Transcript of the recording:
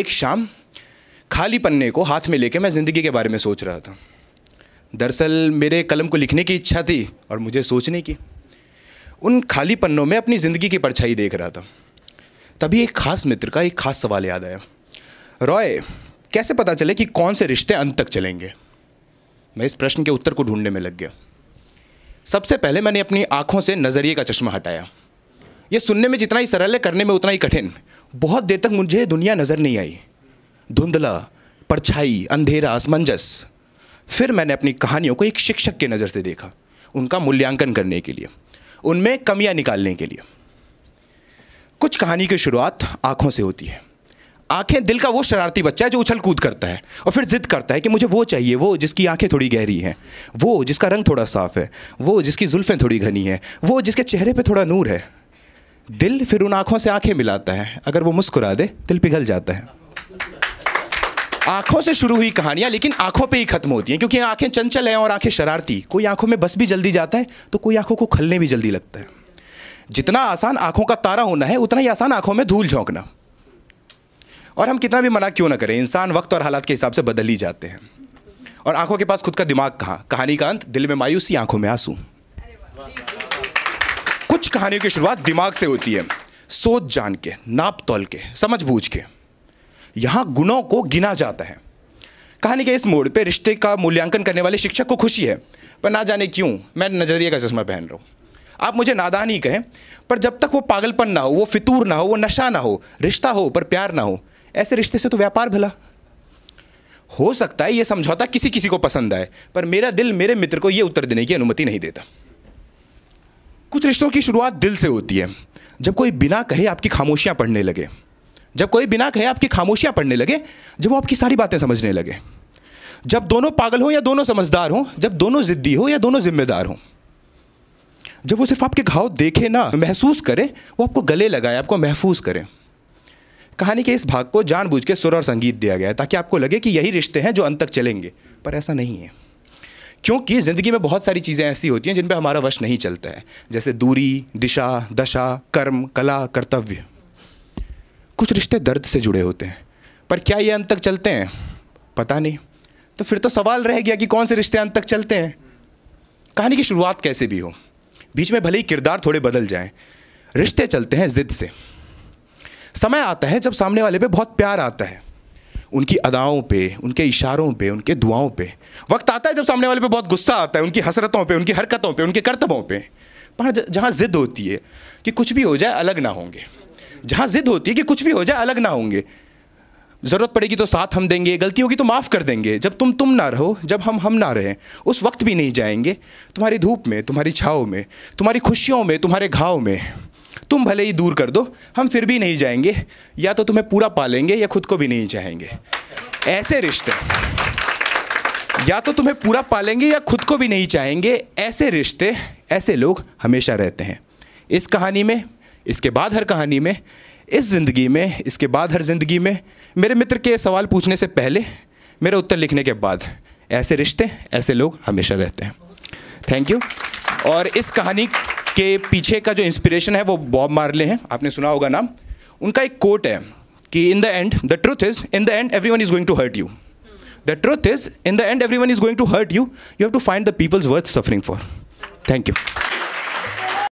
एक शाम खाली पन्ने को हाथ में लेके मैं ज़िंदगी के बारे में सोच रहा था दरअसल मेरे कलम को लिखने की इच्छा थी और मुझे सोचने की उन खाली पन्नों में अपनी ज़िंदगी की परछाई देख रहा था तभी एक खास मित्र का एक खास सवाल याद आया रॉय कैसे पता चले कि कौन से रिश्ते अंत तक चलेंगे मैं इस प्रश्न के उत्तर को ढूंढने में लग गया सबसे पहले मैंने अपनी आँखों से नज़रिए का चश्मा हटाया यह सुनने में जितना ही सरल है करने में उतना ही कठिन बहुत देर तक मुझे दुनिया नज़र नहीं आई धुंधला परछाई अंधेरा असमंजस फिर मैंने अपनी कहानियों को एक शिक्षक के नज़र से देखा उनका मूल्यांकन करने के लिए उनमें कमियां निकालने के लिए कुछ कहानी की शुरुआत आँखों से होती है आंखें दिल का वो शरारती बच्चा है जो उछल कूद करता है और फिर जिद करता है कि मुझे वो चाहिए वो जिसकी आंखें थोड़ी गहरी हैं वो जिसका रंग थोड़ा साफ है वो जिसकी जुल्फ़ें थोड़ी घनी हैं वो जिसके चेहरे पे थोड़ा नूर है दिल फिर उन आँखों से आंखें मिलाता है अगर वो मुस्कुरा दे दिल पिघल जाता है आंखों से शुरू हुई कहानियां लेकिन आंखों पे ही खत्म होती हैं क्योंकि आंखें चंचल हैं और आंखें शरारती कोई आंखों में बस भी जल्दी जाता है तो कोई आंखों को खलने भी जल्दी लगता है जितना आसान आंखों का तारा होना है उतना ही आसान आंखों में धूल झोंकना और हम कितना भी मना क्यों ना करें इंसान वक्त और हालात के हिसाब से बदल ही जाते हैं और आंखों के पास खुद का दिमाग कहाँ कहानी का अंत दिल में मायूसी आंखों में आंसू कुछ कहानियों की शुरुआत दिमाग से होती है सोच जान के नाप तोल के समझ बूझ के यहाँ गुणों को गिना जाता है कहानी के इस मोड़ पे रिश्ते का मूल्यांकन करने वाले शिक्षक को खुशी है पर ना जाने क्यों मैं नज़रिए का चश्मा पहन रहा हूँ आप मुझे नादान ही कहें पर जब तक वो पागलपन ना हो वो फितूर ना हो वो नशा ना हो रिश्ता हो पर प्यार ना हो ऐसे रिश्ते से तो व्यापार भला हो सकता है ये समझौता किसी किसी को पसंद आए पर मेरा दिल मेरे मित्र को ये उत्तर देने की अनुमति नहीं देता कुछ रिश्तों की शुरुआत दिल से होती है जब कोई बिना कहे आपकी खामोशियाँ पढ़ने लगे जब कोई बिना कहे आपकी खामोशियाँ पढ़ने लगे जब वो आपकी सारी बातें समझने लगे जब दोनों पागल हों या दोनों समझदार हों जब दोनों ज़िद्दी हो या दोनों जिम्मेदार हों जब वो सिर्फ आपके घाव देखे ना महसूस करे वो आपको गले लगाए आपको महफूज करें कहानी के इस भाग को जानबूझ के सुर और संगीत दिया गया है ताकि आपको लगे कि यही रिश्ते हैं जो अंत तक चलेंगे पर ऐसा नहीं है क्योंकि ज़िंदगी में बहुत सारी चीज़ें ऐसी होती हैं जिन पर हमारा वश नहीं चलता है जैसे दूरी दिशा दशा कर्म कला कर्तव्य कुछ रिश्ते दर्द से जुड़े होते हैं पर क्या ये अंत तक चलते हैं पता नहीं तो फिर तो सवाल रह गया कि कौन से रिश्ते अंत तक चलते हैं कहानी की शुरुआत कैसे भी हो बीच में भले ही किरदार थोड़े बदल जाएं रिश्ते चलते हैं ज़िद से समय आता है जब सामने वाले पे बहुत प्यार आता है उनकी अदाओं पे उनके इशारों पे उनके दुआओं पे वक्त आता है जब सामने वाले पे बहुत गुस्सा आता है उनकी हसरतों पे उनकी हरकतों पे उनके कर्तबों पे पर जहाँ ज़िद होती है कि कुछ भी हो जाए अलग ना होंगे जहाँ ज़िद होती है कि कुछ भी हो जाए अलग ना होंगे ज़रूरत पड़ेगी तो साथ हम देंगे गलती होगी तो माफ़ कर देंगे जब तुम तुम ना रहो जब हम हम ना रहें उस वक्त भी नहीं जाएंगे तुम्हारी धूप में तुम्हारी छाव में तुम्हारी खुशियों में तुम्हारे घाव में तुम भले ही दूर कर दो हम फिर भी नहीं जाएंगे या तो तुम्हें पूरा पालेंगे या खुद को भी नहीं चाहेंगे ऐसे रिश्ते या तो तुम्हें पूरा पालेंगे या खुद को भी नहीं चाहेंगे ऐसे रिश्ते ऐसे लोग हमेशा रहते हैं इस कहानी में इसके बाद हर कहानी में इस ज़िंदगी में इसके बाद हर ज़िंदगी में मेरे मित्र के सवाल पूछने से पहले मेरे उत्तर लिखने के बाद ऐसे रिश्ते ऐसे लोग हमेशा रहते हैं थैंक यू और इस कहानी के पीछे का जो इंस्पिरेशन है वो बॉब मार्ले हैं आपने सुना होगा नाम उनका एक कोट है कि in the end the truth is in the end everyone is going to hurt you the truth is in the end everyone is going to hurt you you have to find the peoples worth suffering for thank you